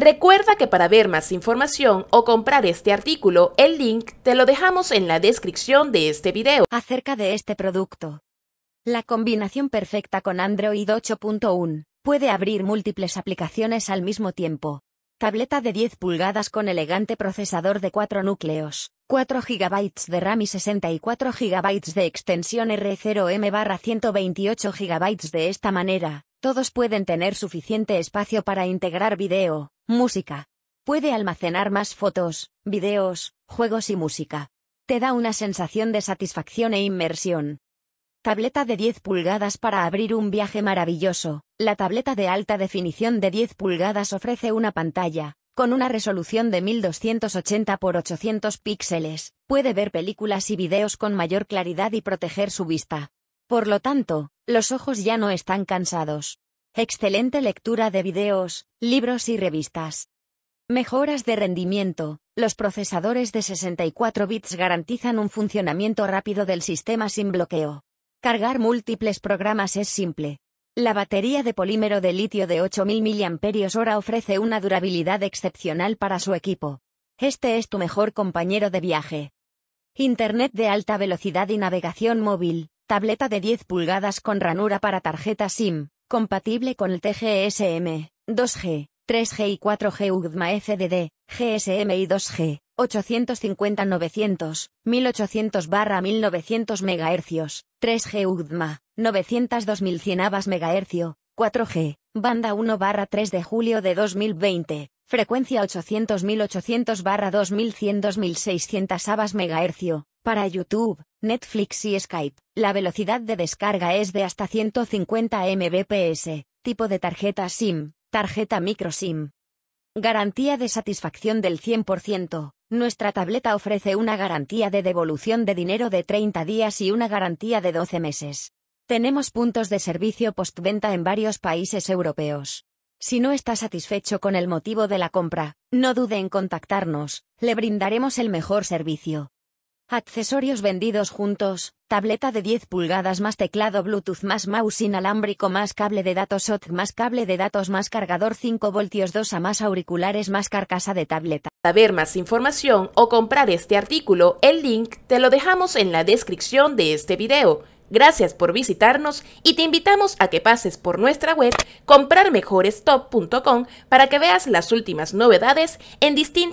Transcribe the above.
Recuerda que para ver más información o comprar este artículo, el link te lo dejamos en la descripción de este video. Acerca de este producto. La combinación perfecta con Android 8.1 puede abrir múltiples aplicaciones al mismo tiempo. Tableta de 10 pulgadas con elegante procesador de 4 núcleos, 4 GB de RAM y 64 GB de extensión R0M barra 128 GB de esta manera, todos pueden tener suficiente espacio para integrar video, música. Puede almacenar más fotos, videos, juegos y música. Te da una sensación de satisfacción e inmersión. Tableta de 10 pulgadas para abrir un viaje maravilloso. La tableta de alta definición de 10 pulgadas ofrece una pantalla, con una resolución de 1280 x 800 píxeles. Puede ver películas y videos con mayor claridad y proteger su vista. Por lo tanto, los ojos ya no están cansados. Excelente lectura de videos, libros y revistas. Mejoras de rendimiento. Los procesadores de 64 bits garantizan un funcionamiento rápido del sistema sin bloqueo. Cargar múltiples programas es simple. La batería de polímero de litio de 8.000 mAh ofrece una durabilidad excepcional para su equipo. Este es tu mejor compañero de viaje. Internet de alta velocidad y navegación móvil, tableta de 10 pulgadas con ranura para tarjeta SIM, compatible con el TGSM, 2G, 3G y 4G UGMA FDD, e GSM y 2G. 850-900, 1800-1900 MHz, 3G UDMA, 900-2100 ABAS MHz, 4G, banda 1-3 de julio de 2020, frecuencia 800-1800-2100-2600 ABAS MHz, para YouTube, Netflix y Skype. La velocidad de descarga es de hasta 150 Mbps, tipo de tarjeta SIM, tarjeta micro SIM Garantía de satisfacción del 100%. Nuestra tableta ofrece una garantía de devolución de dinero de 30 días y una garantía de 12 meses. Tenemos puntos de servicio postventa en varios países europeos. Si no está satisfecho con el motivo de la compra, no dude en contactarnos, le brindaremos el mejor servicio. Accesorios vendidos juntos, tableta de 10 pulgadas más teclado Bluetooth más mouse inalámbrico más cable de datos OT más cable de datos más cargador 5 voltios 2 a más auriculares más carcasa de tableta. Para ver más información o comprar este artículo, el link te lo dejamos en la descripción de este video. Gracias por visitarnos y te invitamos a que pases por nuestra web comprarmejorestop.com para que veas las últimas novedades en distintos